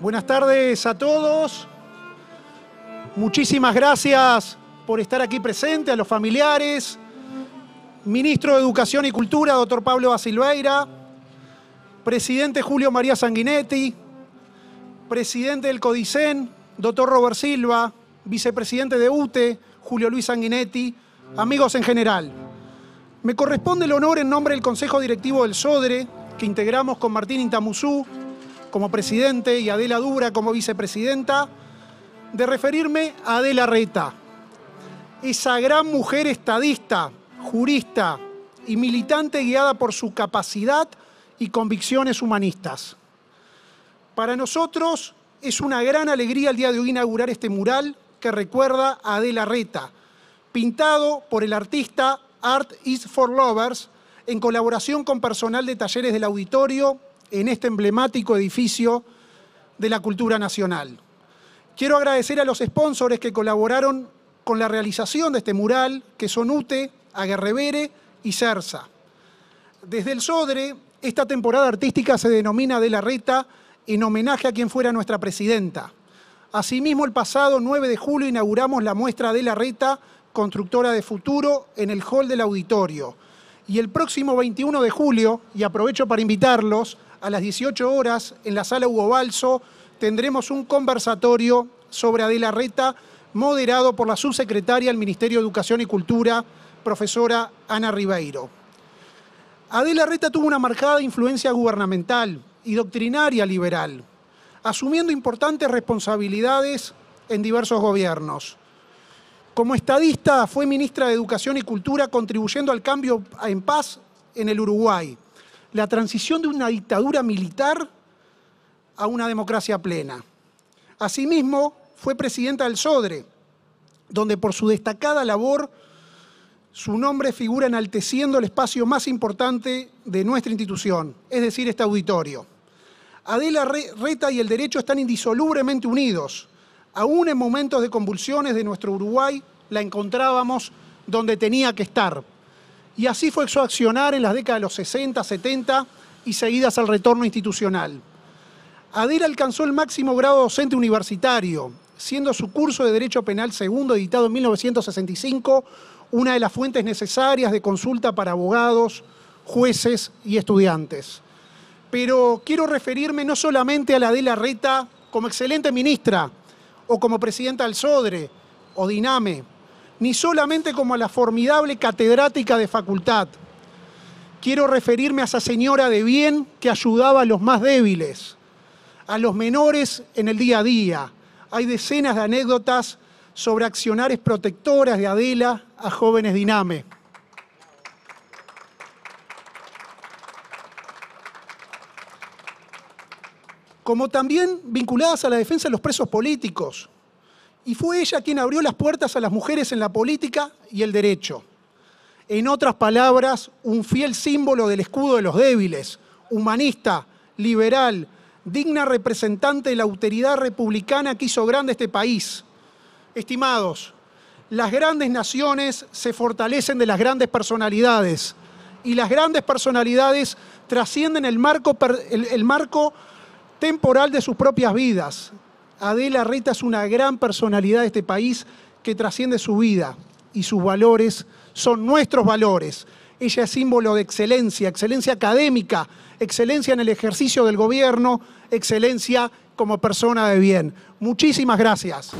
Buenas tardes a todos. Muchísimas gracias por estar aquí presente, a los familiares, ministro de Educación y Cultura, doctor Pablo Basilveira, presidente Julio María Sanguinetti, presidente del CODICEN, doctor Robert Silva, vicepresidente de UTE, Julio Luis Sanguinetti, amigos en general. Me corresponde el honor en nombre del Consejo Directivo del SODRE, que integramos con Martín Intamuzú, como presidente y Adela Dura como vicepresidenta, de referirme a Adela Reta, esa gran mujer estadista, jurista y militante guiada por su capacidad y convicciones humanistas. Para nosotros es una gran alegría el día de hoy inaugurar este mural que recuerda a Adela Reta, pintado por el artista Art is for Lovers en colaboración con personal de talleres del auditorio en este emblemático edificio de la cultura nacional. Quiero agradecer a los sponsores que colaboraron con la realización de este mural, que son UTE, Aguerrevere y Cersa. Desde el Sodre, esta temporada artística se denomina De la Reta en homenaje a quien fuera nuestra presidenta. Asimismo, el pasado 9 de julio inauguramos la muestra De la Reta, constructora de futuro, en el hall del auditorio. Y el próximo 21 de julio, y aprovecho para invitarlos, a las 18 horas en la sala Hugo Balso tendremos un conversatorio sobre Adela Reta, moderado por la subsecretaria del Ministerio de Educación y Cultura, profesora Ana Ribeiro. Adela Reta tuvo una marcada influencia gubernamental y doctrinaria liberal, asumiendo importantes responsabilidades en diversos gobiernos. Como estadista fue ministra de Educación y Cultura, contribuyendo al cambio en paz en el Uruguay la transición de una dictadura militar a una democracia plena. Asimismo, fue presidenta del SODRE, donde por su destacada labor su nombre figura enalteciendo el espacio más importante de nuestra institución, es decir, este auditorio. Adela Reta y el derecho están indisolublemente unidos. Aún en momentos de convulsiones de nuestro Uruguay la encontrábamos donde tenía que estar, y así fue su accionar en las décadas de los 60, 70 y seguidas al retorno institucional. Adela alcanzó el máximo grado docente universitario, siendo su curso de Derecho Penal segundo editado en 1965 una de las fuentes necesarias de consulta para abogados, jueces y estudiantes. Pero quiero referirme no solamente a la Adela Reta como excelente ministra o como presidenta del SODRE o DINAME, ni solamente como a la formidable catedrática de facultad. Quiero referirme a esa señora de bien que ayudaba a los más débiles, a los menores en el día a día. Hay decenas de anécdotas sobre accionares protectoras de Adela a jóvenes Diname. Como también vinculadas a la defensa de los presos políticos, y fue ella quien abrió las puertas a las mujeres en la política y el derecho. En otras palabras, un fiel símbolo del escudo de los débiles, humanista, liberal, digna representante de la autoridad republicana que hizo grande este país. Estimados, las grandes naciones se fortalecen de las grandes personalidades y las grandes personalidades trascienden el marco, el marco temporal de sus propias vidas, Adela Reta es una gran personalidad de este país que trasciende su vida y sus valores son nuestros valores. Ella es símbolo de excelencia, excelencia académica, excelencia en el ejercicio del gobierno, excelencia como persona de bien. Muchísimas gracias.